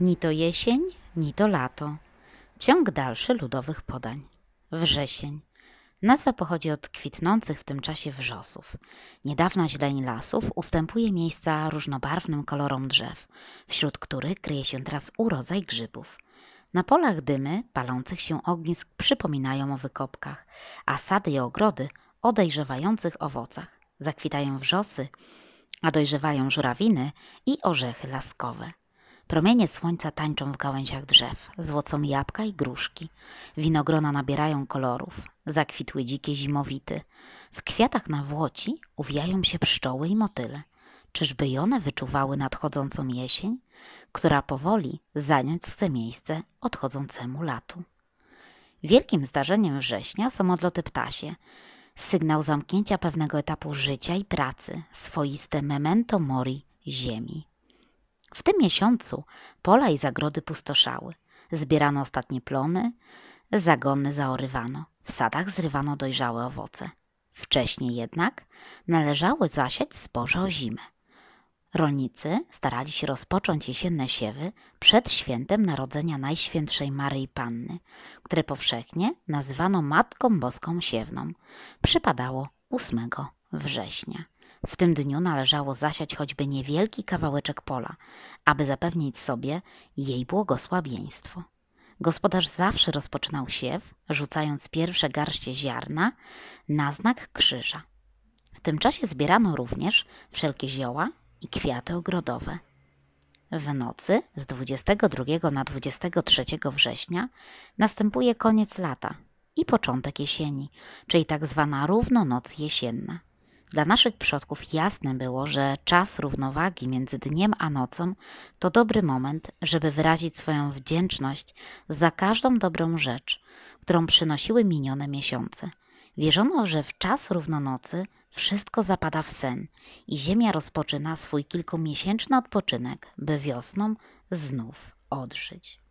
Ni to jesień, ni to lato. Ciąg dalszy ludowych podań. Wrzesień. Nazwa pochodzi od kwitnących w tym czasie wrzosów. Niedawna zieleń lasów ustępuje miejsca różnobarwnym kolorom drzew, wśród których kryje się teraz urodzaj grzybów. Na polach dymy palących się ognisk przypominają o wykopkach, a sady i ogrody o dojrzewających owocach. Zakwitają wrzosy, a dojrzewają żurawiny i orzechy laskowe. Promienie słońca tańczą w gałęziach drzew, złocą jabłka i gruszki. Winogrona nabierają kolorów, zakwitły dzikie zimowity. W kwiatach na włoci uwijają się pszczoły i motyle. Czyżby i one wyczuwały nadchodzącą jesień, która powoli zająć chce miejsce odchodzącemu latu? Wielkim zdarzeniem września są odloty ptasie sygnał zamknięcia pewnego etapu życia i pracy, swoiste memento mori ziemi. W tym miesiącu pola i zagrody pustoszały. Zbierano ostatnie plony, zagony zaorywano, w sadach zrywano dojrzałe owoce. Wcześniej jednak należało zasiać zboże o zimę. Rolnicy starali się rozpocząć jesienne siewy przed świętem narodzenia Najświętszej Maryi Panny, które powszechnie nazywano Matką Boską Siewną. Przypadało 8 września. W tym dniu należało zasiać choćby niewielki kawałeczek pola, aby zapewnić sobie jej błogosławieństwo. Gospodarz zawsze rozpoczynał siew, rzucając pierwsze garście ziarna na znak krzyża. W tym czasie zbierano również wszelkie zioła i kwiaty ogrodowe. W nocy z 22 na 23 września następuje koniec lata i początek jesieni, czyli tak zwana równonoc jesienna. Dla naszych przodków jasne było, że czas równowagi między dniem a nocą to dobry moment, żeby wyrazić swoją wdzięczność za każdą dobrą rzecz, którą przynosiły minione miesiące. Wierzono, że w czas równonocy wszystko zapada w sen i Ziemia rozpoczyna swój kilkumiesięczny odpoczynek, by wiosną znów odżyć.